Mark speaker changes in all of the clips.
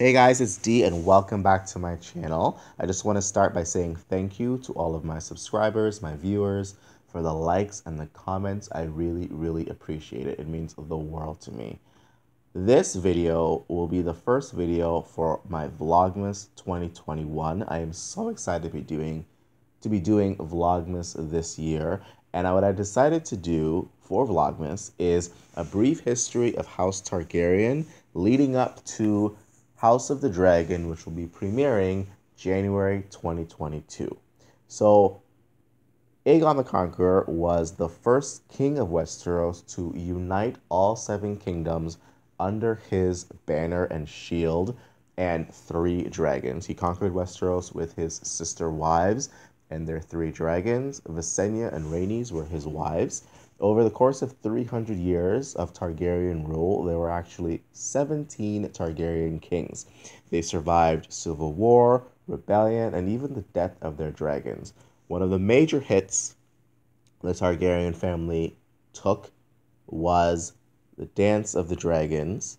Speaker 1: Hey guys, it's Dee and welcome back to my channel. I just want to start by saying thank you to all of my subscribers, my viewers, for the likes and the comments. I really, really appreciate it. It means the world to me. This video will be the first video for my Vlogmas 2021. I am so excited to be doing to be doing Vlogmas this year. And what I decided to do for Vlogmas is a brief history of House Targaryen leading up to House of the Dragon, which will be premiering January 2022. So, Aegon the Conqueror was the first king of Westeros to unite all seven kingdoms under his banner and shield and three dragons. He conquered Westeros with his sister wives, and their three dragons. Visenya and Rhaenys were his wives. Over the course of 300 years of Targaryen rule, there were actually 17 Targaryen kings. They survived civil war, rebellion, and even the death of their dragons. One of the major hits the Targaryen family took was the Dance of the Dragons,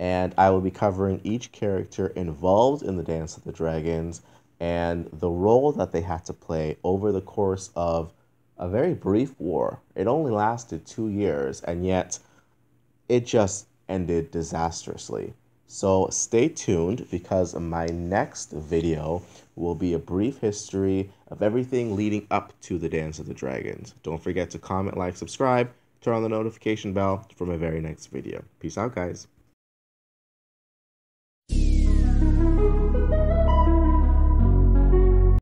Speaker 1: and I will be covering each character involved in the Dance of the Dragons, and the role that they had to play over the course of a very brief war. It only lasted two years, and yet it just ended disastrously. So stay tuned because my next video will be a brief history of everything leading up to the Dance of the Dragons. Don't forget to comment, like, subscribe, turn on the notification bell for my very next video. Peace out, guys.